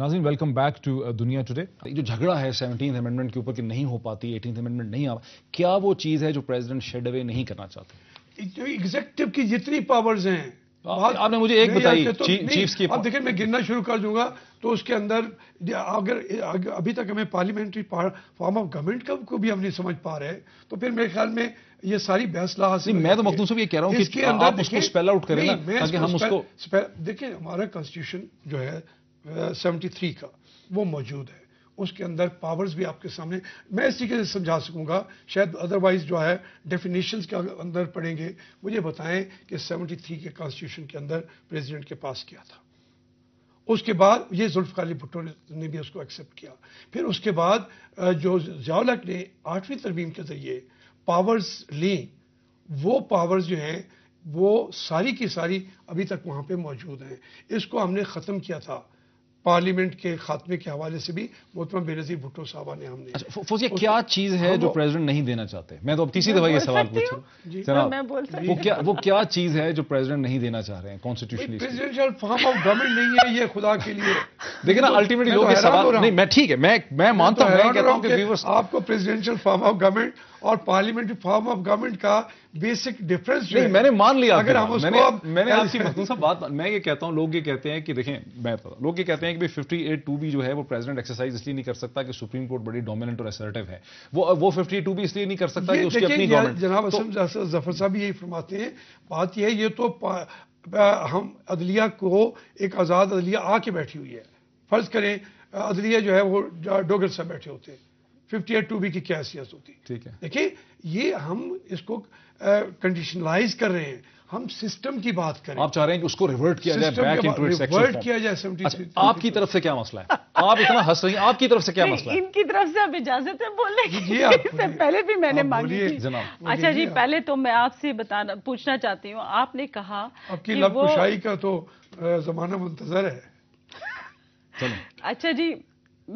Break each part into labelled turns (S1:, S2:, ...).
S1: नाजीन welcome back to Dunya today जो झगड़ा है सेवनटीन अमेंडमेंट के ऊपर कि नहीं हो पाती एटीन अमेंडमेंट नहीं आ क्या वो चीज़ है जो प्रेसिडेंट शेड अवे नहीं करना चाहते
S2: जो एग्जेक्टिव की जितनी पावर्स हैं आपने मुझे एक बताई तो, चीफ्स की अब देखिए मैं गिनना शुरू कर दूंगा तो उसके अंदर अगर अभी तक हमें पार्लियामेंट्री फॉर्म ऑफ गवर्नमेंट का को भी हम नहीं समझ पा रहे तो फिर मेरे ख्याल में ये सारी बहस लाहासिल मैं तो मखदूम साहब ये कह रहा हूँ कि इसके अंदर आप उसको स्पेल आउट करें ना ताकि हम उसको देखिए हमारा कॉन्स्टिट्यूशन जो है सेवेंटी थ्री का वो मौजूद है उसके अंदर पावर्स भी आपके सामने मैं इसी के से समझा सकूंगा शायद अदरवाइज जो है डेफिनेशंस के अंदर पढ़ेंगे मुझे बताएं कि 73 के कॉन्स्टिट्यूशन के अंदर प्रेसिडेंट के पास किया था उसके बाद ये अली भुट्टो ने भी उसको एक्सेप्ट किया फिर उसके बाद जो जियालक ने आठवीं तरमीम के जरिए पावर्स ली वो पावर्स जो हैं वो सारी की सारी अभी तक वहाँ पर मौजूद हैं इसको हमने ख़त्म किया था पार्लियामेंट के खात्मे के हवाले से भी मोहतरम बेनजीर भुट्टो साहबा ने हमने अच्छा,
S1: क्या चीज है जो प्रेसिडेंट नहीं देना चाहते मैं तो अब तीसरी दफा ये सवाल पूछ रहा हूँ वो क्या वो क्या चीज है जो प्रेसिडेंट नहीं देना चाह रहे हैं constitutionally presidential
S3: form of
S2: government नहीं है ये खुदा के लिए देखिए ना अल्टीमेटली तो- तो लोग सवाल नहीं मैं ठीक है मैं मैं मानता तो हूँ आपको प्रेसिडेंशियल फॉर्म ऑफ गवर्नमेंट और पार्लियामेंट्री फॉर्म ऑफ गवर्नमेंट का बेसिक डिफरेंस नहीं मैंने मान लिया अगर हम मैंने मैंने आपसी मखदूम
S1: साहब बात मैं ये कहता हूँ लोग ये कहते हैं कि देखें मैं लोग ये कहते हैं हैं कि भाई फिफ्टी एट टू बी जो है वो प्रेजिडेंट एक्सरसाइज इसलिए नहीं कर सकता कि सुप्रीम कोर्ट बड़ी डोमिनेंट और असर्टिव है वो वो फिफ्टी टू बी इसलिए नहीं कर सकता कि उसकी अपनी जनाब
S2: तो, जफर साहब यही फरमाते हैं बात यह है ये तो हम अदलिया को एक आज़ाद अदलिया आके बैठी हुई है फर्ज करें अदलिया जो है वो डोगर साहब बैठे होते हैं फिफ्टी एट टू बी की क्या हैसियत होती है ठीक है देखिए ये हम इसको कंडीशनलाइज कर रहे हैं हम सिस्टम की बात करें
S1: आप चाह रहे हैं कि उसको रिवर्ट किया जाए बैक इनटू इट्स रिवर्ट किया जाए 73 अच्छा, आपकी तरफ से क्या मसला है आप इतना हंस रही हैं आपकी तरफ से क्या मसला है
S3: इनकी तरफ से अब इजाजत है बोलने की इससे पहले भी मैंने मांगी थी
S2: जनाब
S1: अच्छा जी
S3: पहले तो मैं आपसे बताना पूछना चाहती हूँ आपने कहा आपकी लवकुशाई
S2: का तो जमाना मुंतजर है
S3: अच्छा जी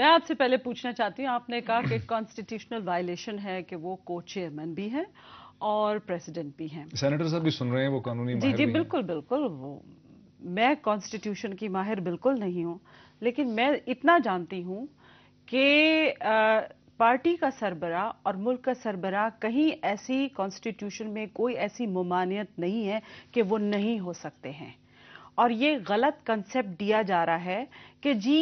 S3: मैं आपसे पहले पूछना चाहती हूँ आपने कहा कि कॉन्स्टिट्यूशनल वायलेशन है कि वो को चेयरमैन भी है और प्रेसिडेंट भी हैं
S1: सेनेटर साहब भी सुन
S3: रहे हैं वो कानूनी जी जी बिल्कुल बिल्कुल वो मैं कॉन्स्टिट्यूशन की माहिर बिल्कुल नहीं हूँ लेकिन मैं इतना जानती हूँ कि पार्टी का सरबरा और मुल्क का सरबरा कहीं ऐसी कॉन्स्टिट्यूशन में कोई ऐसी ममानियत नहीं है कि वो नहीं हो सकते हैं और ये गलत कंसेप्ट दिया जा रहा है कि जी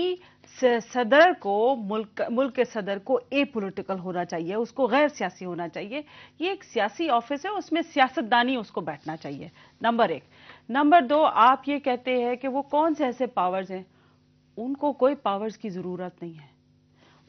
S3: सदर को मुल्क मुल्क के सदर को ए पोलिटिकल होना चाहिए उसको गैर सियासी होना चाहिए ये एक सियासी ऑफिस है उसमें सियासतदानी उसको बैठना चाहिए नंबर एक नंबर दो आप ये कहते हैं कि वो कौन से ऐसे पावर्स हैं उनको कोई पावर्स की ज़रूरत नहीं है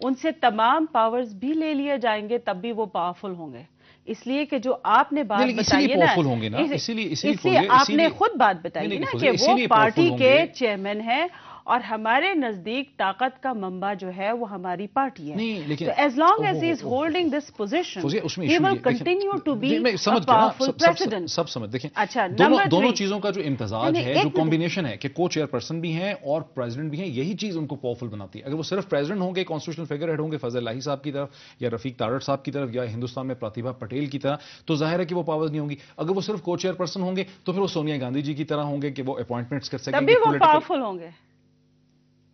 S3: उनसे तमाम पावर्स भी ले लिए जाएंगे तब भी वो पावरफुल होंगे इसलिए कि जो आपने बात बताई है ना इसलिए आपने खुद बात बताई ना कि वो पार्टी के चेयरमैन हैं और हमारे नजदीक ताकत का मंबा जो है वो हमारी पार्टी है as long as is holding this position continue to be समझ प्रेसिडेंट सब समझ देखें अच्छा दोनों दोनों
S1: चीजों का जो इम्तजाज है जो कॉम्बिनेशन है कि को चेयरपर्सन भी हैं और प्रेसिडेंट भी हैं यही चीज उनको पावरफुल बनाती है अगर वो सिर्फ प्रेसिडेंट होंगे कॉन्स्टिट्यूशन फिगर हेड होंगे फजल लाही साहब की तरफ या रफीक तारड़ साहब की तरफ या हिंदुस्तान में प्रतिभा पटेल की तरह तो जाहिर है कि वो पावर नहीं होंगी अगर वो सिर्फ को चेयरपर्सन होंगे तो फिर वो सोनिया गांधी जी की तरह होंगे कि वो अपॉइंटमेंट्स कर सकेंगे पावरफुल
S3: होंगे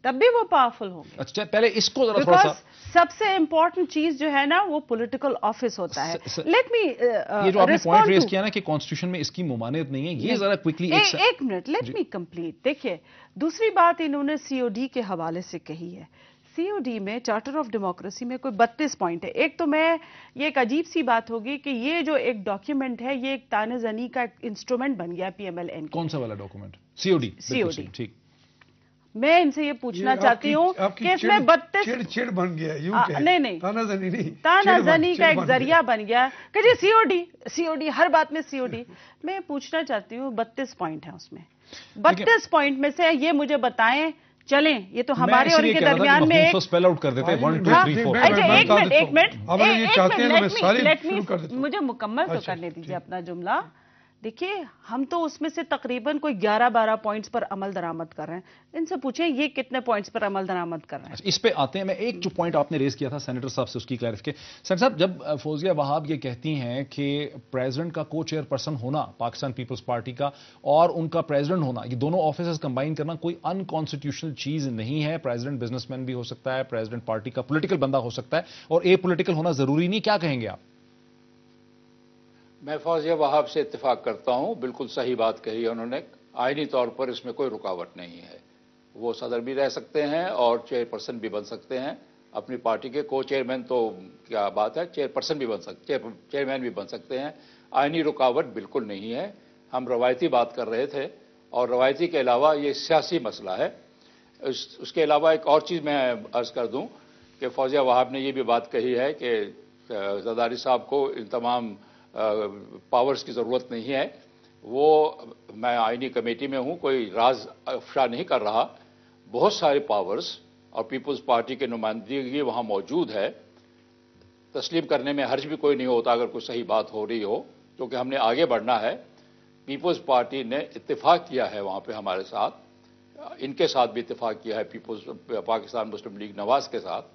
S3: तब भी वो पावरफुल होंगे अच्छा, अच्छा पहले इसको थोड़ा सा सबसे इंपॉर्टेंट चीज जो है ना वो पॉलिटिकल ऑफिस होता है लेट मी uh, ये जो आपने पॉइंट रेज किया
S1: ना कि कॉन्स्टिट्यूशन में इसकी मुमानियत नहीं है ये जरा क्विकली एक, एक
S3: मिनट लेट मी कंप्लीट देखिए दूसरी बात इन्होंने सीओडी के हवाले से कही है सीओडी में चार्टर ऑफ डेमोक्रेसी में कोई बत्तीस पॉइंट है एक तो मैं ये एक अजीब सी बात होगी कि ये जो एक डॉक्यूमेंट है ये एक तानजनी का इंस्ट्रूमेंट बन गया पीएमएलएन
S1: कौन सा वाला डॉक्यूमेंट सीओडी सीओडी ठीक
S3: मैं इनसे ये पूछना चाहती हूँ कि इसमें बत्तीस
S2: चिड़ बन गया
S1: आ, नहीं
S3: नहीं
S2: तानाजनी नहीं तानाजनी का एक
S3: जरिया बन गया कि जी सीओडी सीओडी हर बात में सीओडी मैं पूछना चाहती हूँ बत्तीस पॉइंट है उसमें बत्तीस पॉइंट में से ये मुझे बताएं चले ये तो हमारे और इनके दरमियान में एक स्पेल आउट कर देते हैं एक मिनट एक मिनट मुझे मुकम्मल तो अच्छा, करने दीजिए अपना जुमला देखिए हम तो उसमें से तकरीबन कोई 11-12 पॉइंट्स पर अमल दरामद कर रहे हैं इनसे पूछें ये कितने पॉइंट्स पर अमल दरामद कर रहे हैं अच्छा,
S1: इस पे आते हैं मैं एक जो पॉइंट आपने रेज किया था सेनेटर साहब से उसकी क्लैरिफिकेशन सेनेटर साहब जब फौजिया वहाब ये कहती हैं कि प्रेजिडेंट का को चेयरपर्सन होना पाकिस्तान पीपल्स पार्टी का और उनका प्रेजिडेंट होना ये दोनों ऑफिस कंबाइन करना कोई अनकॉन्स्टिट्यूशनल चीज नहीं है प्रेजिडेंट बिजनेसमैन भी हो सकता है प्रेजिडेंट पार्टी का पोलिटिकल बंदा हो सकता है और ए पोलिटिकल होना जरूरी नहीं क्या कहेंगे आप
S4: मैं फौजिया वहाब से इतफाक करता हूँ बिल्कुल सही बात कही उन्होंने आइनी तौर पर इसमें कोई रुकावट नहीं है वो सदर भी रह सकते हैं और चेयरपर्सन भी बन सकते हैं अपनी पार्टी के को चेयरमैन तो क्या बात है चेयरपर्सन भी बन सकते चेयरमैन भी बन सकते हैं आइनी रुकावट बिल्कुल नहीं है हम रवायती बात कर रहे थे और रवायती के अलावा ये सियासी मसला है उस, उसके अलावा एक और चीज़ मैं अर्ज कर दूं कि फौजिया वहाब ने ये भी बात कही है कि जदारी साहब को इन तमाम पावर्स की ज़रूरत नहीं है वो मैं आईनी e कमेटी में हूं कोई राज अफशा नहीं कर रहा बहुत सारे पावर्स और पीपुल्स पार्टी के नुमाइंदगी वहां मौजूद है तस्लीम करने में हर्ज भी कोई नहीं होता अगर कोई सही बात हो रही हो क्योंकि हमने आगे बढ़ना है पीपुल्स पार्टी ने इतफाक किया है वहां पे हमारे साथ इनके साथ भी इतफाक किया है पीपुल्स पाकिस्तान मुस्लिम लीग नवाज के साथ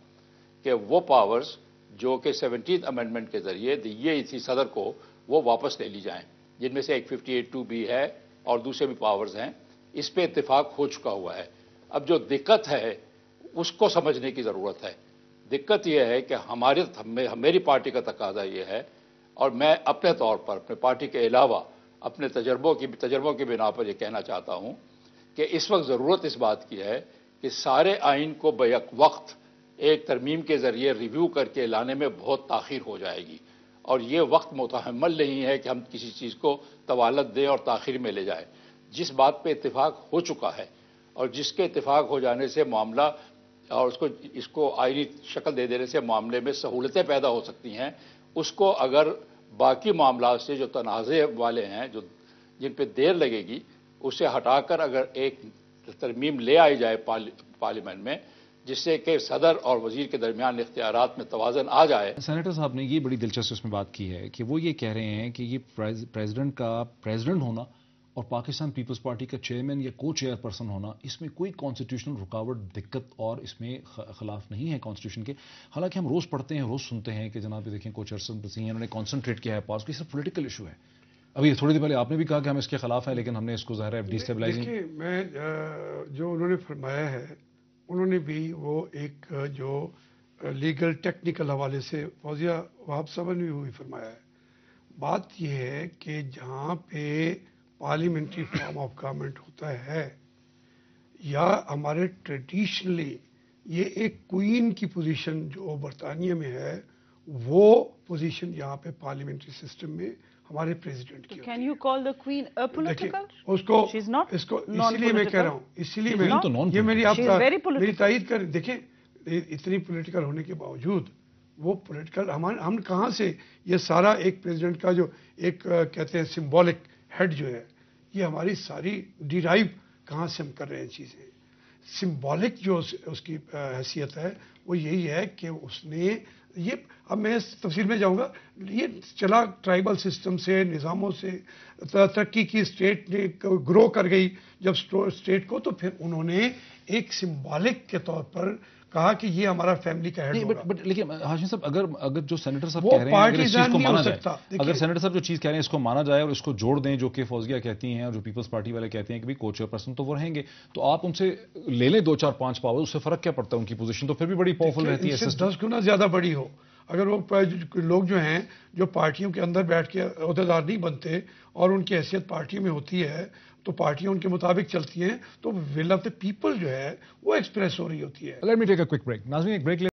S4: कि वो पावर्स जो कि सेवनटीन अमेंडमेंट के जरिए दिए इसी सदर को वो वापस ले ली जाएं जिनमें से एक फिफ्टी एट टू बी है और दूसरे भी पावर्स हैं इस पर इतफाक हो चुका हुआ है अब जो दिक्कत है उसको समझने की ज़रूरत है दिक्कत यह है कि हमारे मेरी पार्टी का तकाजा यह है और मैं अपने तौर पर अपने पार्टी के अलावा अपने तजर्बों की तजर्बों की बिना पर यह कहना चाहता हूँ कि इस वक्त ज़रूरत इस बात की है कि सारे आइन को बक वक्त एक तरमीम के ज़रिए रिव्यू करके लाने में बहुत ताखिर हो जाएगी और ये वक्त मुतहमल नहीं है कि हम किसी चीज़ को तवालत दें और ताखिर में ले जाए जिस बात पर इतफाक़ हो चुका है और जिसके इतफाक़ हो जाने से मामला और उसको इसको आयनी शक्ल दे देने से मामले में सहूलतें पैदा हो सकती हैं उसको अगर बाकी मामला से जो तनाज़े वाले हैं जो जिन पर देर लगेगी उसे हटाकर अगर एक तरमीम ले आई जाए पार्लियामेंट में जिससे कि सदर और वजीर के दरमियान इख्तियार में तोजन आ जाए
S3: सैनेटर
S1: साहब ने ये बड़ी दिलचस्प उसमें बात की है कि वो ये कह रहे हैं कि ये प्रेसिडेंट का प्रेसिडेंट होना और पाकिस्तान पीपल्स पार्टी का चेयरमैन या को चेयरपर्सन होना इसमें कोई कॉन्स्टिट्यूशनल रुकावट दिक्कत और इसमें खिलाफ नहीं है कॉन्स्टिट्यूशन के हालांकि हम रोज़ पढ़ते हैं रोज़ सुनते हैं कि जनाब देखें को तो चेयरपर्सन सिंह उन्होंने कॉन्सेंट्रेट किया है पास की सिर्फ पोलिटिकल इशू है अभी थोड़ी देर पहले आपने भी कहा कि हम इसके खिलाफ हैं लेकिन हमने इसको ज़ाहिर है
S2: मैं जो उन्होंने फरमाया है उन्होंने भी वो एक जो लीगल टेक्निकल हवाले से फौजिया वहाब सबन भी वही फरमाया है बात यह है कि जहाँ पे पार्लियामेंट्री फॉर्म ऑफ गवर्नमेंट होता है या हमारे ट्रेडिशनली ये एक क्वीन की पोजीशन जो बरतानिया में है वो पोजीशन यहाँ पे पार्लियामेंट्री सिस्टम में हमारे प्रेसिडेंट
S3: की can you call the queen
S2: उसको इसको इसीलिए मैं कह रहा हूं इसीलिए मैं तो ये मेरी आप मेरी तायद कर देखें इतनी पॉलिटिकल होने के बावजूद वो पॉलिटिकल हमारे हम कहाँ से ये सारा एक प्रेसिडेंट का जो एक कहते हैं सिंबॉलिक हेड जो है ये हमारी सारी डिराइव कहाँ से हम कर रहे हैं चीज़ें सिंबॉलिक जो उसकी हैसियत है वो यही है कि उसने ये अब मैं तफसील में जाऊँगा ये चला ट्राइबल सिस्टम से निज़ामों से तरक्की की स्टेट ने ग्रो कर गई जब स्टेट को तो फिर उन्होंने एक सिम्बॉलिक के तौर पर कहा कि ये हमारा फैमिली का हेड बट बट लेकिन हाशिम साहब अगर अगर जो सेनेटर साहब कह रहे हैं अगर इस चीज को माना जाए अगर
S1: सेनेटर साहब जो चीज कह रहे हैं इसको माना जाए और इसको जोड़ दें जो कि फौजिया कहती हैं और जो पीपल्स पार्टी वाले कहते हैं कि भाई को चेयरपर्सन तो वो रहेंगे तो आप उनसे ले लें दो चार पांच
S2: पावर उससे फर्क क्या पड़ता है उनकी पोजिशन तो फिर भी
S1: बड़ी बड़ी पावरफुल रहती है दस
S2: गुना ज्यादा बड़ी हो अगर वो लोग जो हैं जो पार्टियों के अंदर बैठ के अहदेदार नहीं बनते और उनकी हैसियत पार्टी में होती है तो पार्टियां उनके मुताबिक चलती हैं तो विल ऑफ द पीपल जो है वो एक्सप्रेस हो रही होती है
S1: let me take a quick break नाजमी एक ब्रेक